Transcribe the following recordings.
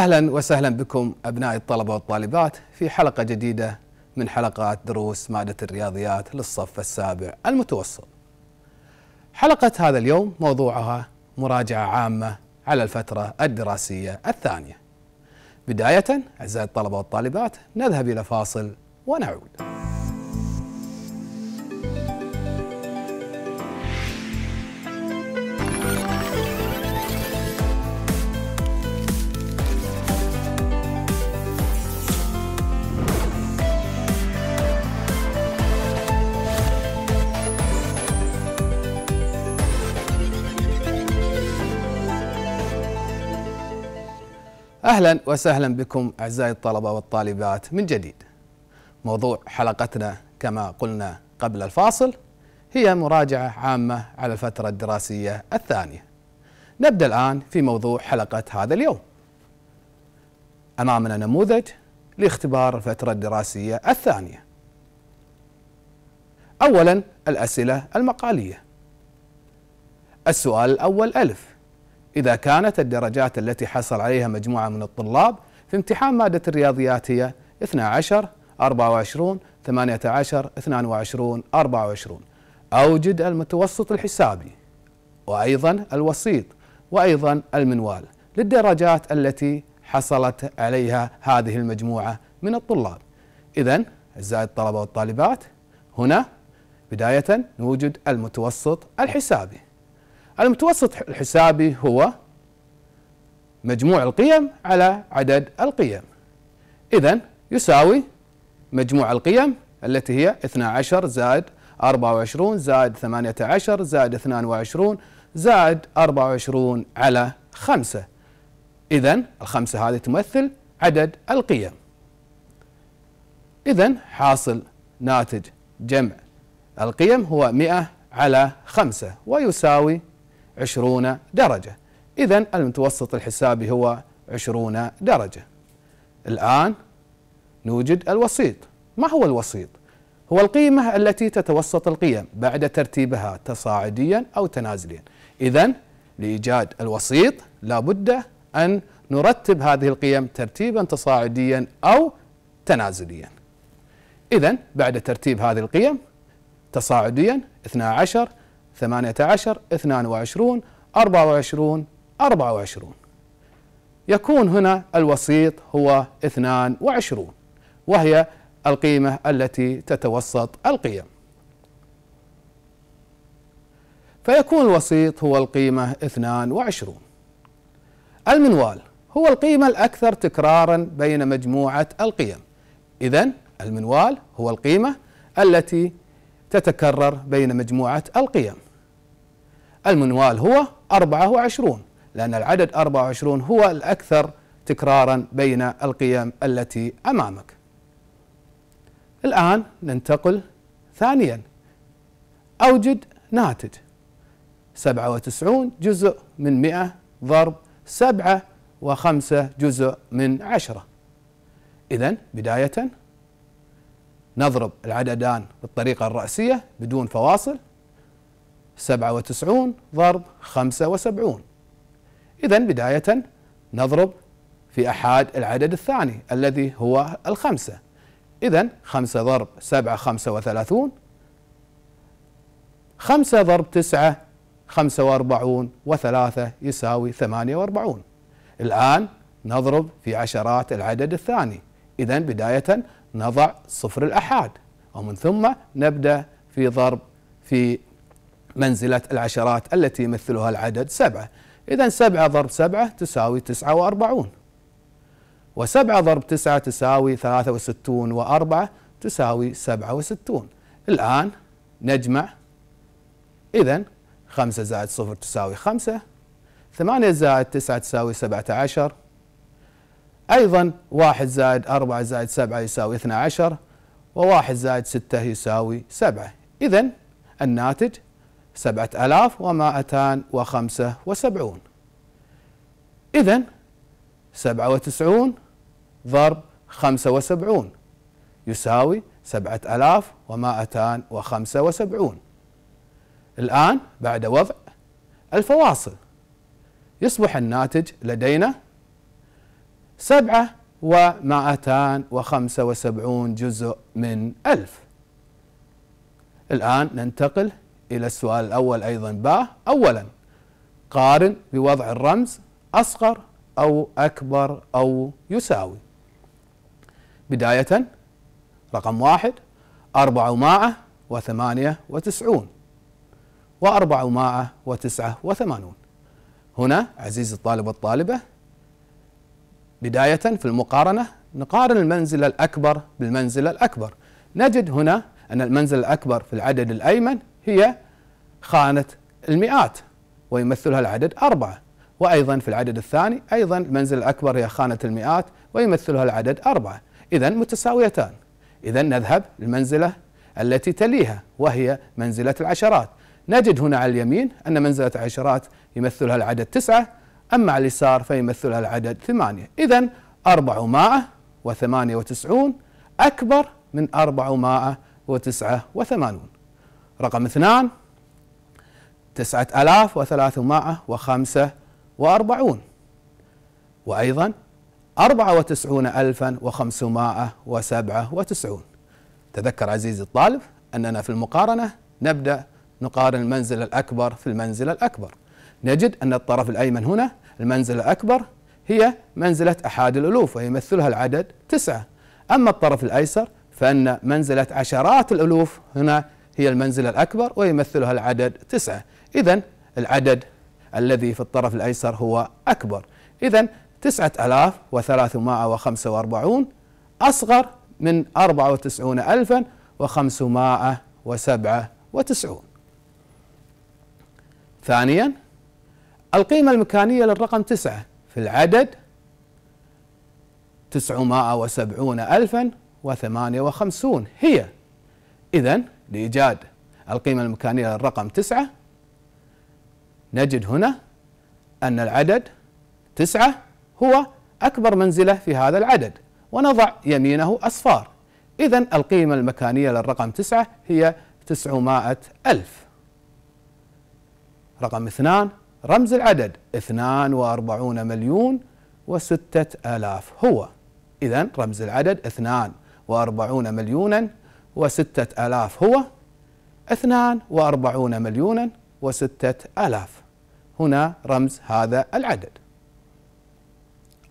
أهلا وسهلا بكم أبنائي الطلبة والطالبات في حلقة جديدة من حلقات دروس مادة الرياضيات للصف السابع المتوسط. حلقة هذا اليوم موضوعها مراجعة عامة على الفترة الدراسية الثانية. بداية أعزائي الطلبة والطالبات نذهب إلى فاصل ونعود. أهلا وسهلا بكم أعزائي الطلبة والطالبات من جديد موضوع حلقتنا كما قلنا قبل الفاصل هي مراجعة عامة على الفترة الدراسية الثانية نبدأ الآن في موضوع حلقة هذا اليوم أمامنا نموذج لاختبار الفترة الدراسية الثانية أولا الأسئلة المقالية السؤال الأول ألف إذا كانت الدرجات التي حصل عليها مجموعة من الطلاب في امتحان مادة الرياضيات هي 12 24 18 22 24 أوجد المتوسط الحسابي وأيضا الوسيط وأيضا المنوال للدرجات التي حصلت عليها هذه المجموعة من الطلاب إذا أعزائي الطلبة والطالبات هنا بداية نوجد المتوسط الحسابي المتوسط الحسابي هو مجموع القيم على عدد القيم إذا يساوي مجموع القيم التي هي 12 زائد 24 زائد 18 زائد 22 زائد 24 على 5 إذا الخمسة هذه تمثل عدد القيم إذا حاصل ناتج جمع القيم هو 100 على 5 ويساوي 20 درجة إذا المتوسط الحسابي هو 20 درجة الآن نوجد الوسيط ما هو الوسيط؟ هو القيمة التي تتوسط القيم بعد ترتيبها تصاعديا أو تنازليا إذا لإيجاد الوسيط لابد أن نرتب هذه القيم ترتيبا تصاعديا أو تنازليا إذا بعد ترتيب هذه القيم تصاعديا 12 18 22 24 24 يكون هنا الوسيط هو 22 وهي القيمة التي تتوسط القيم فيكون الوسيط هو القيمة 22 المنوال هو القيمة الأكثر تكرارا بين مجموعة القيم إذا المنوال هو القيمة التي تتكرر بين مجموعة القيم المنوال هو 24 لأن العدد 24 هو الأكثر تكرارا بين القيم التي أمامك الآن ننتقل ثانيا أوجد ناتج 97 جزء من 100 ضرب 7 و5 جزء من 10 إذا بداية نضرب العددان بالطريقة الرأسية بدون فواصل سبعة وتسعون ضرب خمسة وسبعون إذا بداية نضرب في أحد العدد الثاني الذي هو الخمسة إذا خمسة ضرب سبعة خمسة وثلاثون خمسة ضرب تسعة خمسة وأربعون وثلاثة يساوي ثمانية وأربعون الآن نضرب في عشرات العدد الثاني إذا بداية نضع صفر الأحاد ومن ثم نبدأ في ضرب في منزلة العشرات التي يمثلها العدد سبعة إذا سبعة ضرب سبعة تساوي تسعة وأربعون وسبعة ضرب تسعة تساوي ثلاثة وستون وأربعة تساوي سبعة وستون الآن نجمع إذا خمسة زائد صفر تساوي خمسة ثمانية زائد تسعة تساوي سبعة عشر أيضا واحد زائد أربعة زائد سبعة يساوي اثنا عشر وواحد زائد ستة يساوي سبعة إذا الناتج سبعة ألاف ومائتان وخمسة وسبعون إذا سبعة وتسعون ضرب خمسة وسبعون يساوي سبعة ألاف ومائتان وخمسة وسبعون الآن بعد وضع الفواصل يصبح الناتج لدينا سبعة ومائتان وخمسة وسبعون جزء من ألف الآن ننتقل إلى السؤال الأول أيضا باء أولا قارن بوضع الرمز أصغر أو أكبر أو يساوي بداية رقم واحد أربعمائة وثمانية وتسعون وأربعمائة وتسعة وثمانون هنا عزيزي الطالب والطالبة بداية في المقارنة نقارن المنزل الأكبر بالمنزل الأكبر نجد هنا أن المنزل الأكبر في العدد الأيمن هي خانة المئات ويمثلها العدد أربعة وأيضا في العدد الثاني أيضا المنزل الأكبر هي خانة المئات ويمثلها العدد أربعة إذا متساويتان إذا نذهب للمنزلة التي تليها وهي منزلة العشرات نجد هنا على اليمين أن منزلة العشرات يمثلها العدد تسعة أما على اليسار فيمثلها العدد ثمانية إذا أربع مائة وثمانية وتسعون أكبر من أربع مائة وتسعة وثمانون رقم اثنان تسعة آلاف وثلاث مائة وخمسة وأربعون وأيضا أربعة وتسعون ألفا وخمسمائة وسبعة وتسعون تذكر عزيزي الطالب أننا في المقارنة نبدأ نقارن المنزل الأكبر في المنزل الأكبر نجد أن الطرف الأيمن هنا المنزلة الأكبر هي منزلة أحد الألوف ويمثلها العدد تسعة أما الطرف الأيسر فأن منزلة عشرات الألوف هنا هي المنزلة الأكبر ويمثلها العدد تسعة إذا العدد الذي في الطرف الأيسر هو أكبر إذا تسعة ألاف وثلاثمائة وخمسة وأربعون أصغر من أربعة وتسعون ألفا وخمسمائة وسبعة وتسعون ثانيا القيمة المكانية للرقم تسعة في العدد تسعمائة وسبعون ألفا وثمانية وخمسون هي إذا لإيجاد القيمة المكانية للرقم تسعة نجد هنا أن العدد تسعة هو أكبر منزلة في هذا العدد ونضع يمينه أصفار إذا القيمة المكانية للرقم تسعة هي تسعمائة ألف رقم اثنان رمز العدد 42 مليون وستة آلاف هو إذا رمز العدد 42 مليونا وستة آلاف هو 42 مليونا وستة آلاف هنا رمز هذا العدد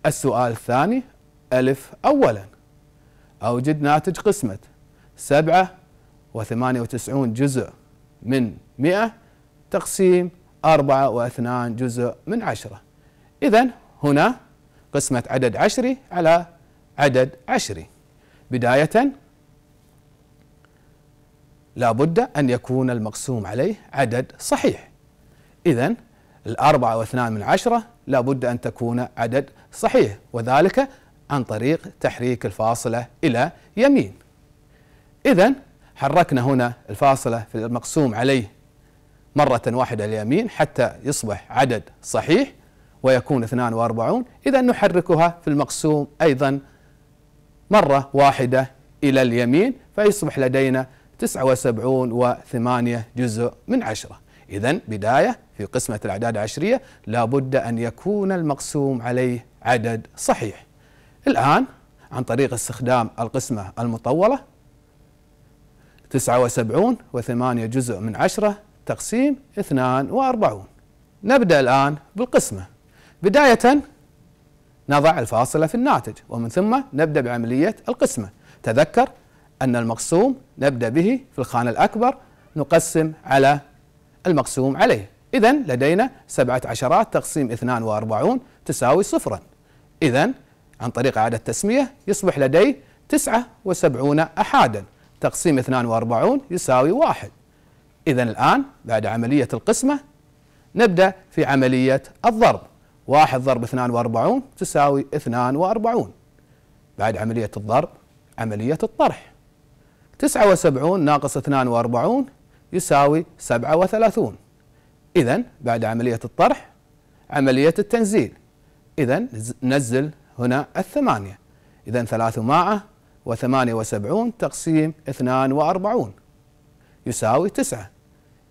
السؤال الثاني ألف أولا أوجد ناتج قسمة سبعة وثمانية وتسعون جزء من مئة تقسيم أربعة واثنان جزء من عشرة إذا هنا قسمة عدد عشري على عدد عشري بداية لابد أن يكون المقسوم عليه عدد صحيح إذا الأربعة واثنان من عشرة لابد أن تكون عدد صحيح وذلك عن طريق تحريك الفاصلة إلى يمين إذا حركنا هنا الفاصلة في المقسوم عليه مرة واحدة اليمين حتى يصبح عدد صحيح ويكون 42 إذا نحركها في المقسوم أيضا مرة واحدة إلى اليمين فيصبح لدينا 79 و8 جزء من عشرة إذا بداية في قسمة الأعداد العشرية لابد أن يكون المقسوم عليه عدد صحيح الآن عن طريق استخدام القسمة المطولة 79 و8 جزء من عشرة تقسيم 42 نبدأ الآن بالقسمة بداية نضع الفاصلة في الناتج ومن ثم نبدأ بعملية القسمة تذكر أن المقسوم نبدأ به في الخانة الأكبر نقسم على المقسوم عليه إذا لدينا سبعة عشرات تقسيم 42 تساوي صفرا إذا عن طريق إعادة التسمية يصبح لدي 79 أحادا تقسيم 42 يساوي واحد إذا الآن بعد عملية القسمة نبدأ في عملية الضرب واحد ضرب 42 تساوي 42 بعد عملية الضرب عملية الطرح 79 ناقص 42 يساوي 37 إذا بعد عملية الطرح عملية التنزيل إذا نزل هنا الثمانية إذا 300 و78 تقسيم 42 يساوي 9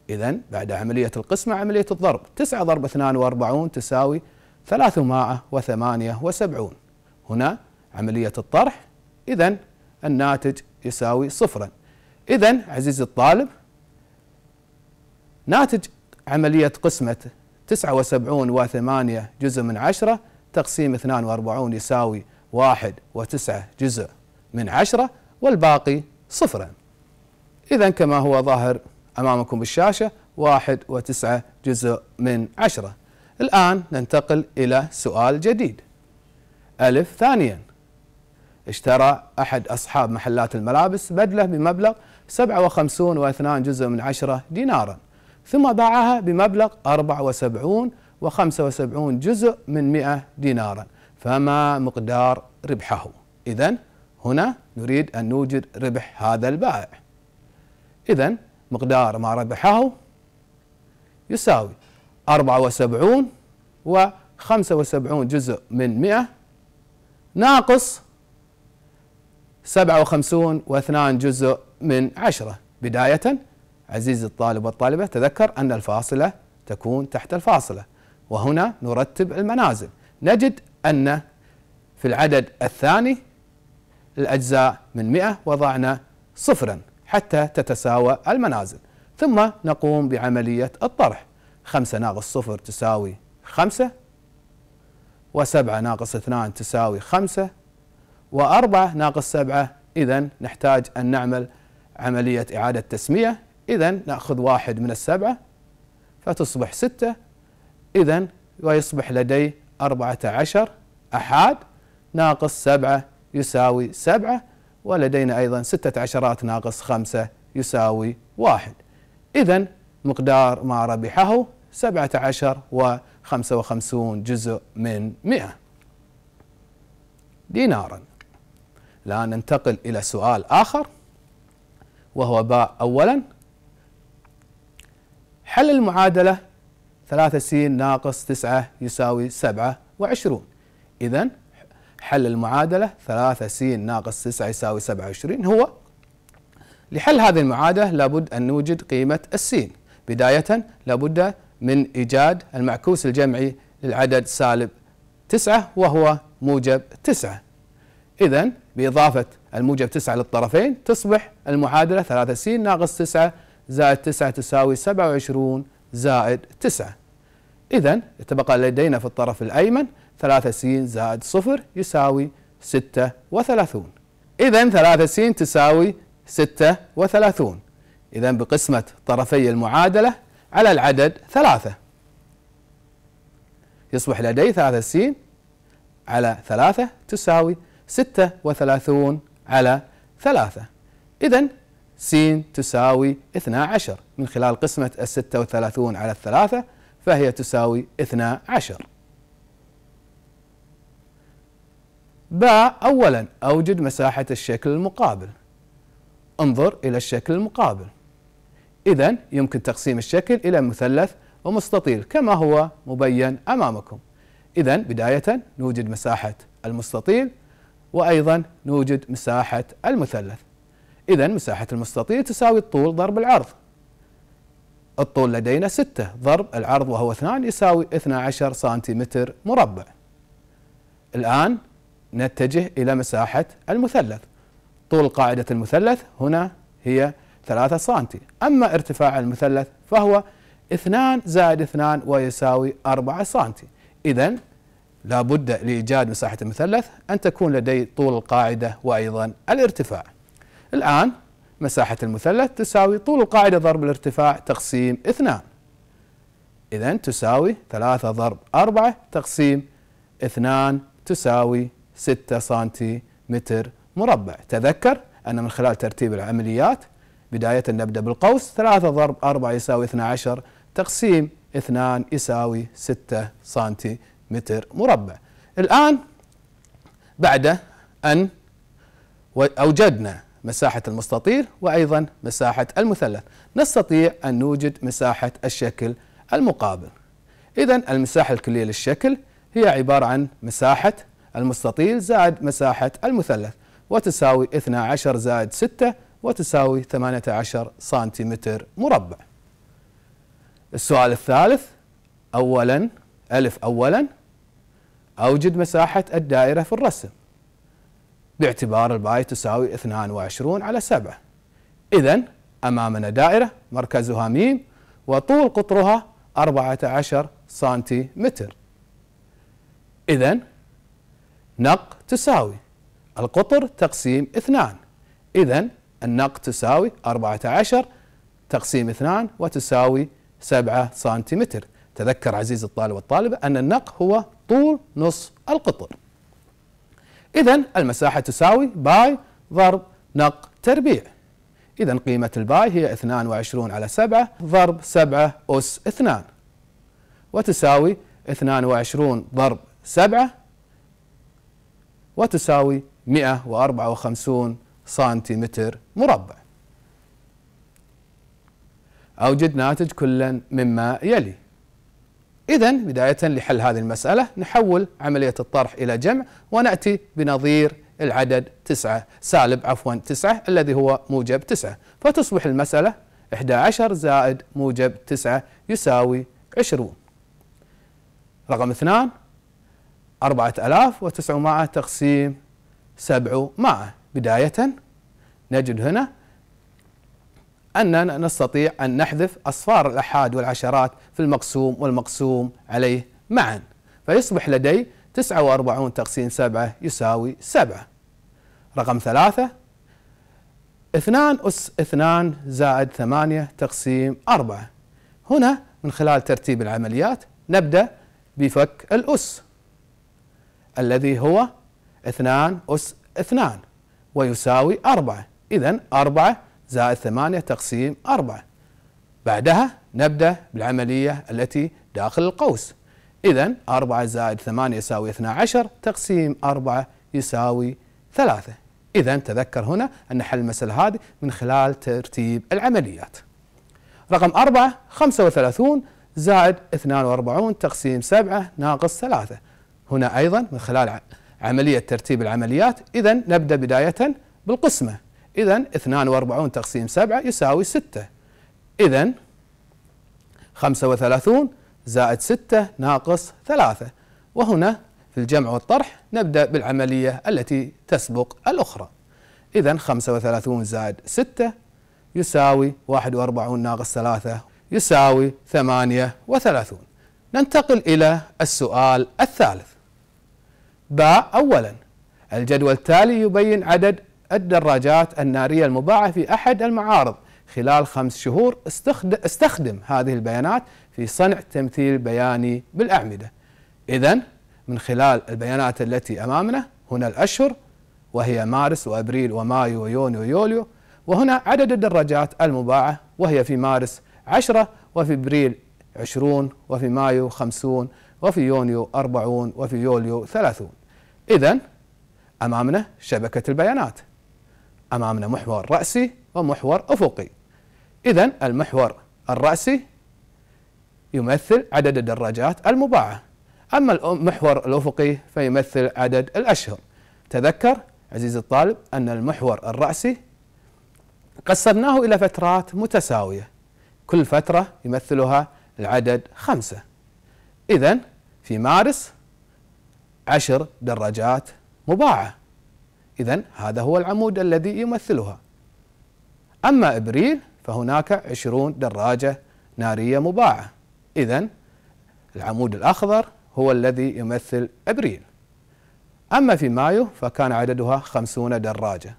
إذا بعد عملية القسمة عملية الضرب 9 ضرب 42 تساوي 378 هنا عملية الطرح إذا الناتج يساوي صفرا إذا عزيزي الطالب ناتج عملية قسمة 79 و8 جزء من 10 تقسيم 42 يساوي 1 و9 جزء من 10 والباقي صفراً إذا كما هو ظاهر أمامكم بالشاشة واحد وتسعة جزء من عشرة الآن ننتقل إلى سؤال جديد ألف ثانيا اشترى أحد أصحاب محلات الملابس بدلة بمبلغ سبعة وخمسون واثنان جزء من عشرة دينارا ثم باعها بمبلغ وسبعون وخمسة وسبعون جزء من 100 دينارا فما مقدار ربحه إذا هنا نريد أن نوجد ربح هذا البائع إذا مقدار ما ربحه يساوي 74 و 75 جزء من 100 ناقص 57 واثنان جزء من 10 بداية عزيزي الطالب والطالبة تذكر أن الفاصلة تكون تحت الفاصلة وهنا نرتب المنازل نجد أن في العدد الثاني الأجزاء من 100 وضعنا صفرا حتى تتساوى المنازل ثم نقوم بعملية الطرح خمسة ناقص صفر تساوي خمسة وسبعة ناقص اثنان تساوي خمسة وأربعة ناقص سبعة إذا نحتاج أن نعمل عملية إعادة تسمية إذا نأخذ واحد من السبعة فتصبح ستة إذا ويصبح لدي أربعة عشر أحاد ناقص سبعة يساوي سبعة ولدينا أيضا ستة عشرات ناقص خمسة يساوي واحد إذا مقدار ما ربحه سبعة عشر وخمسة وخمسون جزء من مئة دينارا الآن ننتقل إلى سؤال آخر وهو باء أولا حل المعادلة ثلاثة سين ناقص تسعة يساوي سبعة وعشرون إذن حل المعادلة 3 س ناقص 9 يساوي 27 هو لحل هذه المعادلة لابد أن نوجد قيمة السين بداية لابد من إيجاد المعكوس الجمعي للعدد سالب 9 وهو موجب 9 إذا بإضافة الموجب 9 للطرفين تصبح المعادلة 3 س ناقص 9 زائد 9 تساوي 27 زائد 9 إذا تبقى لدينا في الطرف الأيمن 3 س زائد صفر يساوي 36 إذا 3 س تساوي 36 إذا بقسمة طرفي المعادلة على العدد ثلاثة يصبح لدي 3 س على 3 تساوي 36 على 3 إذا س تساوي 12 من خلال قسمة ال 36 على الثلاثة فهي تساوي 12 باء أولا أوجد مساحة الشكل المقابل انظر إلى الشكل المقابل إذا يمكن تقسيم الشكل إلى مثلث ومستطيل كما هو مبين أمامكم إذا بداية نوجد مساحة المستطيل وأيضا نوجد مساحة المثلث إذا مساحة المستطيل تساوي الطول ضرب العرض الطول لدينا 6 ضرب العرض وهو 2 يساوي 12 سنتيمتر مربع الآن نتجه إلى مساحة المثلث طول قاعدة المثلث هنا هي 3 سنتي أما ارتفاع المثلث فهو 2 زائد 2 ويساوي 4 سنتي إذا لابد لإيجاد مساحة المثلث أن تكون لدي طول القاعدة وأيضا الارتفاع الآن مساحة المثلث تساوي طول القاعدة ضرب الارتفاع تقسيم 2 إذا تساوي 3 ضرب 4 تقسيم 2 تساوي 6 سنتيمتر مربع تذكر أن من خلال ترتيب العمليات بداية نبدأ بالقوس 3 ضرب 4 يساوي 12 تقسيم 2 يساوي 6 سنتيمتر مربع الآن بعد أن أوجدنا مساحة المستطيل وأيضا مساحة المثلث نستطيع أن نوجد مساحة الشكل المقابل إذا المساحة الكلية للشكل هي عبارة عن مساحة المستطيل زائد مساحة المثلث وتساوي 12 زائد 6 وتساوي 18 سنتيمتر مربع السؤال الثالث أولا ألف أولا أوجد مساحة الدائرة في الرسم باعتبار الباي تساوي 22 على 7 إذا أمامنا دائرة مركزها ميم وطول قطرها 14 سنتيمتر إذا نق تساوي القطر تقسيم اثنان إذا النق تساوي 14 تقسيم اثنان وتساوي 7 سنتيمتر تذكر عزيزي الطالب والطالبة أن النق هو طول نصف القطر إذا المساحة تساوي باي ضرب نق تربيع إذا قيمة الباي هي 22 على 7 ضرب 7 أس 2 وتساوي 22 ضرب 7 وتساوي 154 سنتيمتر مربع أوجد ناتج كلا مما يلي إذا بداية لحل هذه المسألة نحول عملية الطرح إلى جمع ونأتي بنظير العدد تسعة سالب عفوا تسعة الذي هو موجب تسعة فتصبح المسألة 11 زائد موجب تسعة يساوي 20 رقم اثنان 4900 تقسيم 700 بداية نجد هنا أننا نستطيع أن نحذف أصفار الأحاد والعشرات في المقسوم والمقسوم عليه معا فيصبح لدي 49 تقسيم 7 يساوي 7 رقم ثلاثة 2 أس 2 زائد 8 تقسيم 4 هنا من خلال ترتيب العمليات نبدأ بفك الأس الذي هو 2 أس 2 ويساوي 4 إذا 4 زائد 8 تقسيم 4 بعدها نبدأ بالعملية التي داخل القوس إذا 4 زائد 8 يساوي 12 تقسيم 4 يساوي 3 إذا تذكر هنا أن حل المسألة هذه من خلال ترتيب العمليات رقم 4 35 زائد 42 تقسيم 7 ناقص 3 هنا أيضا من خلال عملية ترتيب العمليات إذا نبدأ بداية بالقسمة إذا 42 تقسيم 7 يساوي 6 إذا 35 زائد 6 ناقص 3 وهنا في الجمع والطرح نبدأ بالعملية التي تسبق الأخرى إذا 35 زائد 6 يساوي 41 ناقص 3 يساوي 38 ننتقل إلى السؤال الثالث باء أولا الجدول التالي يبين عدد الدراجات النارية المباعة في أحد المعارض خلال خمس شهور استخدم هذه البيانات في صنع تمثيل بياني بالأعمدة إذا من خلال البيانات التي أمامنا هنا الأشهر وهي مارس وأبريل ومايو ويونيو ويوليو وهنا عدد الدراجات المباعة وهي في مارس 10 وفي أبريل 20 وفي مايو 50 وفي يونيو 40 وفي يوليو 30 إذا أمامنا شبكة البيانات أمامنا محور رأسي ومحور أفقي إذا المحور الرأسي يمثل عدد الدراجات المباعة أما المحور الأفقي فيمثل عدد الأشهر تذكر عزيزي الطالب أن المحور الرأسي قسمناه إلى فترات متساوية كل فترة يمثلها العدد خمسة إذا في مارس عشر دراجات مباعة إذا هذا هو العمود الذي يمثلها أما إبريل فهناك عشرون دراجة نارية مباعة إذا العمود الأخضر هو الذي يمثل أبريل أما في مايو فكان عددها خمسون دراجة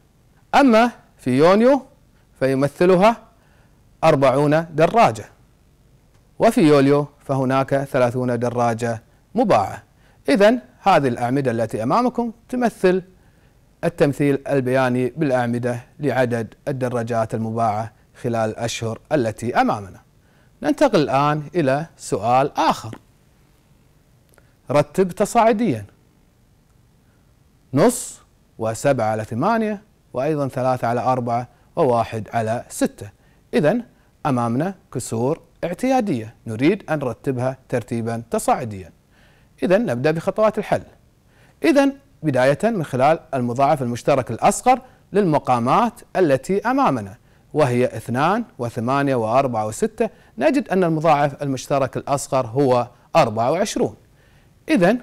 أما في يونيو فيمثلها أربعون دراجة وفي يوليو فهناك ثلاثون دراجة مباعة إذا هذه الأعمدة التي أمامكم تمثل التمثيل البياني بالأعمدة لعدد الدراجات المباعة خلال الأشهر التي أمامنا ننتقل الآن إلى سؤال آخر رتب تصاعديا نص وسبعة على ثمانية وأيضا ثلاثة على أربعة وواحد على ستة إذا أمامنا كسور اعتيادية نريد أن نرتبها ترتيبا تصاعديا إذا نبدأ بخطوات الحل إذا بداية من خلال المضاعف المشترك الأصغر للمقامات التي أمامنا وهي 2 و8 و4 و6 نجد أن المضاعف المشترك الأصغر هو 24. إذا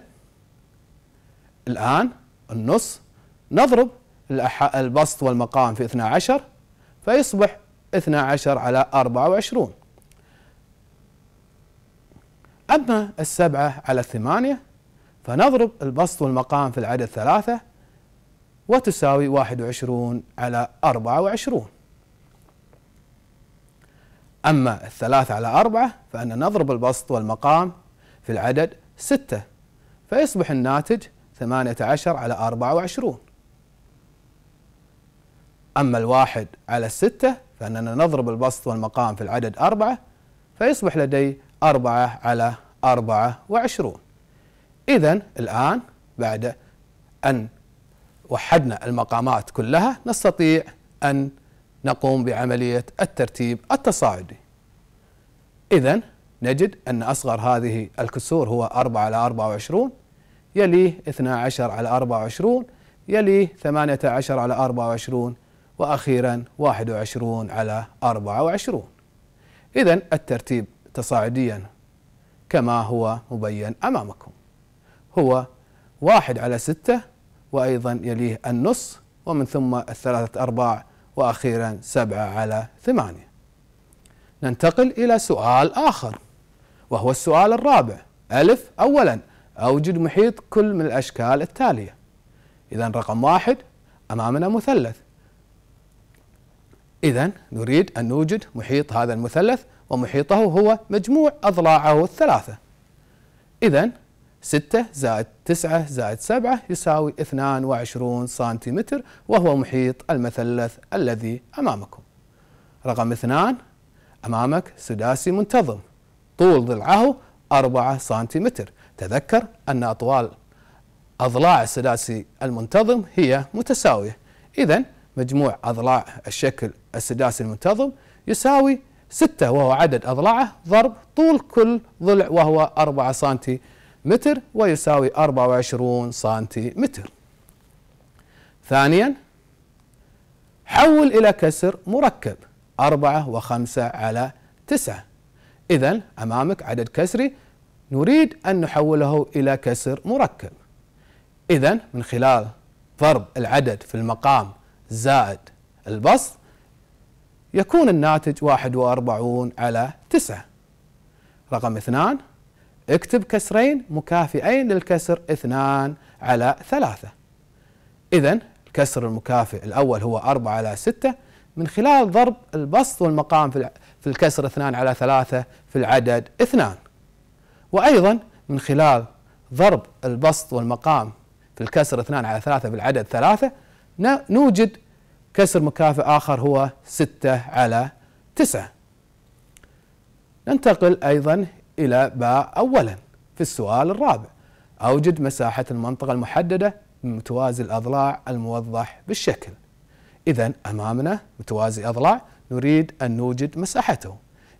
الآن النص نضرب البسط والمقام في 12 فيصبح 12 على 24 أما السبعة على الثمانية فنضرب البسط والمقام في العدد ثلاثة وتساوي 21 على 24 أما الثلاثة على أربعة فأن نضرب البسط والمقام في العدد ستة فيصبح الناتج 18 على 24 أما الواحد على الستة فأننا نضرب البسط والمقام في العدد أربعة فيصبح لدي 4 على 24 إذا الآن بعد أن وحدنا المقامات كلها نستطيع أن نقوم بعملية الترتيب التصاعدي إذا نجد أن أصغر هذه الكسور هو 4 على 24 يليه 12 على 24 يليه 18 على 24 وأخيرا 21 على 24 إذا الترتيب تصاعديا كما هو مبين أمامكم هو واحد على ستة وأيضا يليه النص ومن ثم الثلاثة أرباع وأخيرا سبعة على ثمانية ننتقل إلى سؤال آخر وهو السؤال الرابع ألف أولا أوجد محيط كل من الأشكال التالية إذا رقم واحد أمامنا مثلث إذا نريد أن نوجد محيط هذا المثلث ومحيطه هو مجموع أضلاعه الثلاثة إذا 6 زائد 9 زائد 7 يساوي 22 سنتيمتر وهو محيط المثلث الذي أمامكم رقم اثنان أمامك سداسي منتظم طول ضلعه 4 سنتيمتر تذكر أن أطوال أضلاع السداسي المنتظم هي متساوية إذا مجموع أضلاع الشكل السداسي المنتظم يساوي ستة وهو عدد أضلاعه ضرب طول كل ضلع وهو 4 سنتي ويساوي 24 سنتي ثانيا حول إلى كسر مركب 4 و5 على 9 إذا أمامك عدد كسري نريد أن نحوله إلى كسر مركب إذا من خلال ضرب العدد في المقام زائد البسط يكون الناتج 41 على 9 رقم 2 اكتب كسرين مكافئين للكسر 2 على 3 إذا الكسر المكافئ الأول هو 4 على 6 من خلال ضرب البسط والمقام في الكسر 2 على 3 في العدد 2 وأيضا من خلال ضرب البسط والمقام في الكسر 2 على 3 في العدد 3 نوجد كسر مكافئ آخر هو 6 على 9 ننتقل أيضا إلى باء أولا في السؤال الرابع أوجد مساحة المنطقة المحددة من متوازي الأضلاع الموضح بالشكل إذا أمامنا متوازي أضلاع نريد أن نوجد مساحته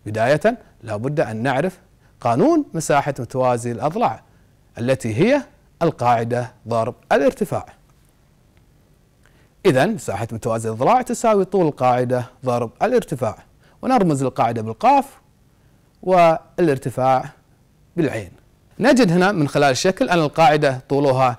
بداية لابد أن نعرف قانون مساحة متوازي الأضلاع التي هي القاعدة ضرب الارتفاع إذا مساحة متوازي الضلاع تساوي طول القاعدة ضرب الارتفاع ونرمز القاعدة بالقاف والارتفاع بالعين نجد هنا من خلال الشكل أن القاعدة طولها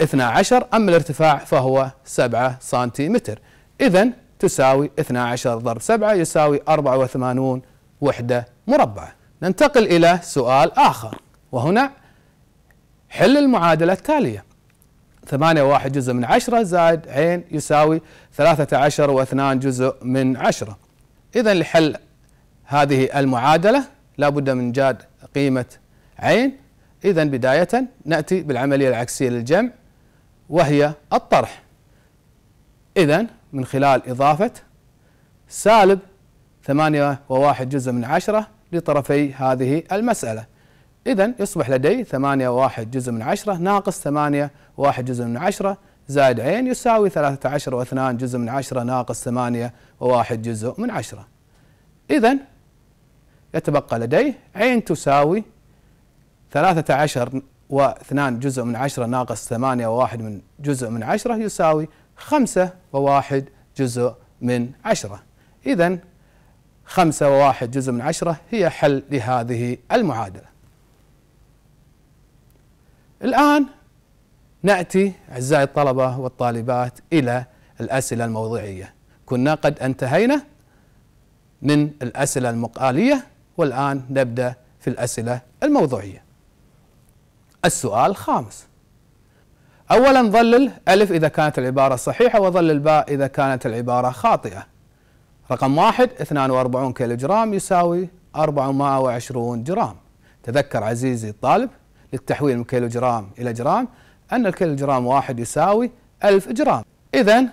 12 أما الارتفاع فهو 7 سنتيمتر إذا تساوي 12 ضرب 7 يساوي 84 وحدة مربعة ننتقل إلى سؤال آخر وهنا حل المعادلة التالية ثمانية واحد جزء من عشرة زائد عين يساوي ثلاثة عشر واثنان جزء من عشرة إذا لحل هذه المعادلة لا بد من جاد قيمة عين إذا بداية نأتي بالعملية العكسية للجمع وهي الطرح إذا من خلال إضافة سالب ثمانية وواحد جزء من عشرة لطرفي هذه المسألة إذا يصبح لدي ثمانية واحد جزء من عشرة ناقص ثمانية واحد جزء من عشرة زائد عين يساوي ثلاثة عشر واثنان جزء من عشرة ناقص ثمانية وواحد جزء من عشرة إذا يتبقى لدي عين تساوي ثلاثة عشر واثنان جزء من عشرة ناقص ثمانية وواحد من جزء من عشرة يساوي خمسة وواحد جزء من عشرة إذا خمسة وواحد جزء من عشرة هي حل لهذه المعادلة الآن ناتي اعزائي الطلبه والطالبات الى الاسئله الموضوعيه كنا قد انتهينا من الاسئله المقاليه والان نبدا في الاسئله الموضوعيه السؤال الخامس اولا ظلل الف اذا كانت العباره صحيحه وظلل باء اذا كانت العباره خاطئه رقم واحد 42 كيلو جرام يساوي 420 جرام تذكر عزيزي الطالب للتحويل من كيلو جرام الى جرام أن الكل جرام واحد يساوي 1000 جرام إذا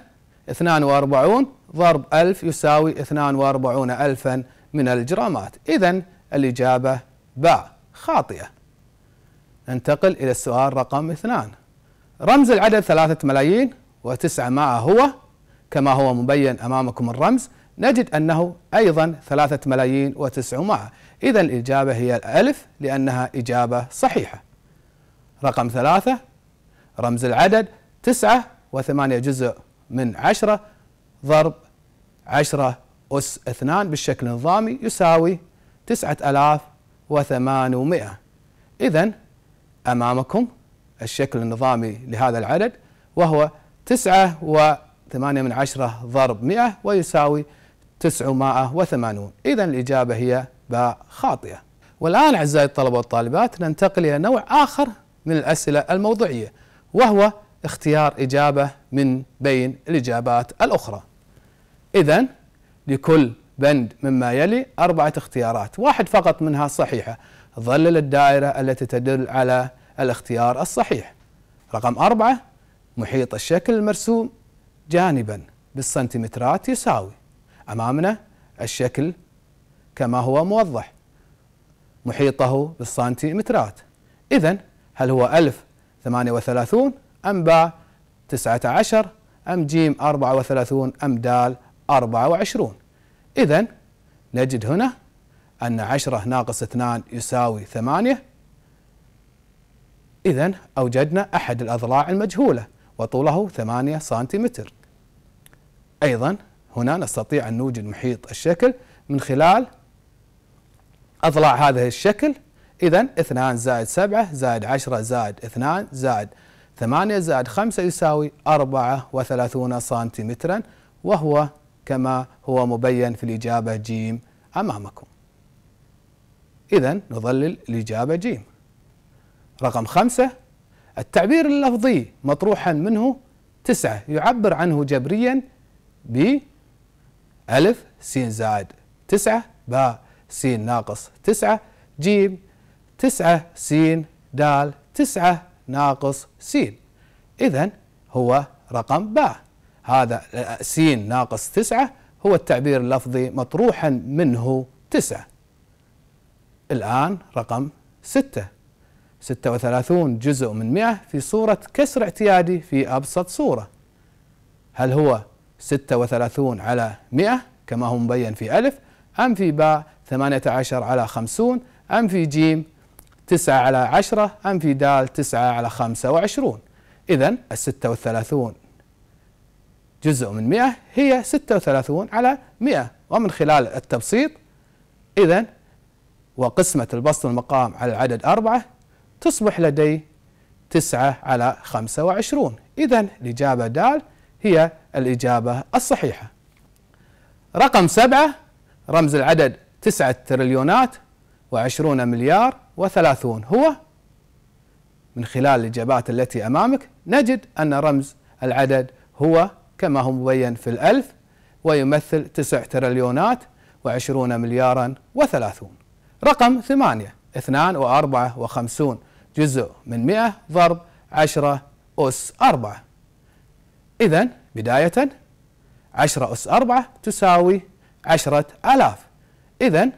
42 ضرب 1000 يساوي 42 ألفا من الجرامات إذا الإجابة باء خاطئة ننتقل إلى السؤال رقم اثنان رمز العدد ثلاثة ملايين وتسعة معه هو كما هو مبين أمامكم الرمز نجد أنه أيضا ثلاثة ملايين وتسع معه إذا الإجابة هي الألف لأنها إجابة صحيحة رقم ثلاثة رمز العدد تسعة وثمانية جزء من عشرة ضرب عشرة أس اثنان بالشكل النظامي يساوي تسعة ألاف وثمانمائة إذن أمامكم الشكل النظامي لهذا العدد وهو تسعة وثمانية من عشرة ضرب مئة ويساوي تسعمائة وثمانون إذن الإجابة هي باء خاطئة والآن أعزائي الطلبة والطالبات ننتقل إلى نوع آخر من الأسئلة الموضوعية وهو اختيار إجابة من بين الإجابات الأخرى إذا لكل بند مما يلي أربعة اختيارات واحد فقط منها صحيحة ظلل الدائرة التي تدل على الاختيار الصحيح رقم أربعة محيط الشكل المرسوم جانبا بالسنتيمترات يساوي أمامنا الشكل كما هو موضح محيطه بالسنتيمترات إذا هل هو ألف 38 أم باء 19 أم جيم 34 أم دال 24 إذا نجد هنا أن 10 ناقص 2 يساوي 8 إذا أوجدنا أحد الأضلاع المجهولة وطوله 8 سنتيمتر أيضا هنا نستطيع أن نوجد محيط الشكل من خلال أضلاع هذا الشكل إذا 2 زائد 7 زائد 10 زائد 2 زائد 8 زائد 5 يساوي 34 سنتيمترا وهو كما هو مبين في الإجابة جيم أمامكم إذا نظلل الإجابة جيم رقم خمسة التعبير اللفظي مطروحا منه تسعة يعبر عنه جبريا ب ألف سين زائد تسعة باء سين ناقص تسعة جيم 9 س د 9 ناقص س إذا هو رقم باء هذا س ناقص 9 هو التعبير اللفظي مطروحا منه 9 الآن رقم 6 36 جزء من 100 في صورة كسر اعتيادي في أبسط صورة هل هو 36 على 100 كما هو مبين في ألف أم في باء 18 على 50 أم في جيم 9 على 10 دال 9 على 25 إذا الستة 36 جزء من 100 هي 36 على 100 ومن خلال التبسيط إذا وقسمة البسط المقام على العدد أربعة تصبح لدي 9 على 25 إذا الإجابة د هي الإجابة الصحيحة رقم سبعة رمز العدد تسعة تريليونات وعشرون مليار وثلاثون هو من خلال الإجابات التي أمامك نجد أن رمز العدد هو كما هو مبين في الألف ويمثل تسع تريليونات وعشرون مليارا وثلاثون رقم ثمانية اثنان وأربعة وخمسون جزء من مئة ضرب عشرة أس أربعة إذا بداية عشرة أس أربعة تساوي عشرة آلاف إذا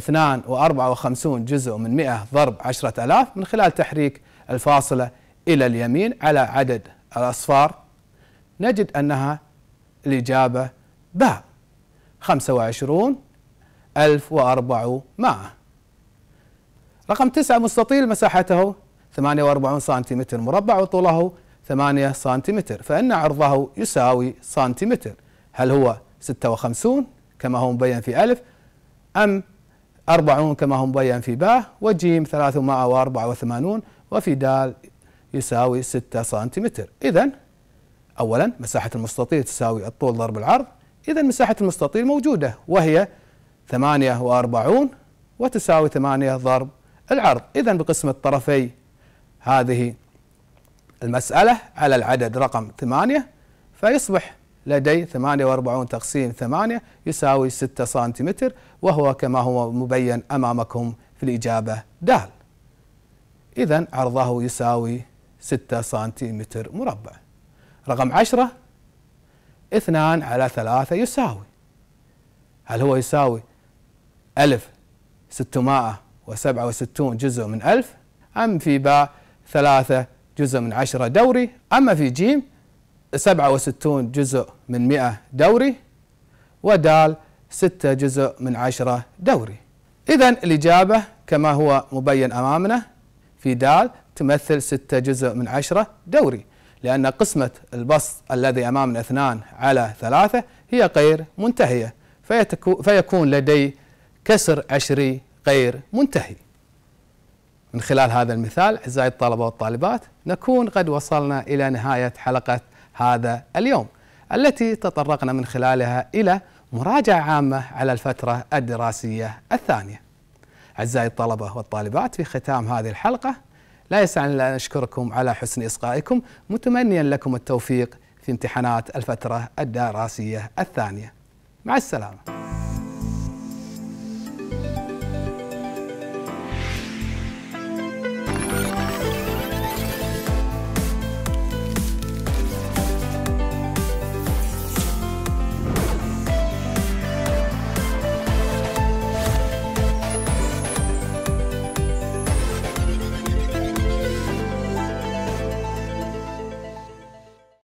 52 جزء من 100 ضرب 10000 من خلال تحريك الفاصلة إلى اليمين على عدد الأصفار نجد أنها الإجابة باء 25400 رقم 9 مستطيل مساحته 48 سنتيمتر مربع وطوله 8 سنتيمتر فإن عرضه يساوي سنتيمتر هل هو 56 كما هو مبين في ألف أم أربعون كما هو مبين في باه وجيم ثلاثمائة وأربعة وثمانون وفي دال يساوي ستة سنتيمتر إذا أولا مساحة المستطيل تساوي الطول ضرب العرض إذا مساحة المستطيل موجودة وهي ثمانية وأربعون وتساوي ثمانية ضرب العرض إذا بقسم طرفي هذه المسألة على العدد رقم ثمانية فيصبح لدي 48 تقسيم 8 يساوي 6 سنتيمتر وهو كما هو مبين أمامكم في الإجابة د إذا عرضه يساوي 6 سنتيمتر مربع رقم 10 2 على 3 يساوي هل هو يساوي 1667 جزء من 1000 أم في باء 3 جزء من 10 دوري أما في جيم 67 جزء من 100 دوري ودال 6 جزء من 10 دوري إذا الإجابة كما هو مبين أمامنا في دال تمثل 6 جزء من 10 دوري لأن قسمة البسط الذي أمامنا 2 على 3 هي غير منتهية فيكون لدي كسر عشري غير منتهي من خلال هذا المثال أعزائي الطلبة والطالبات نكون قد وصلنا إلى نهاية حلقة هذا اليوم التي تطرقنا من خلالها إلى مراجعة عامة على الفترة الدراسية الثانية أعزائي الطلبة والطالبات في ختام هذه الحلقة لا يسعني إلا أن أشكركم على حسن إصغائكم متمنيا لكم التوفيق في امتحانات الفترة الدراسية الثانية مع السلامة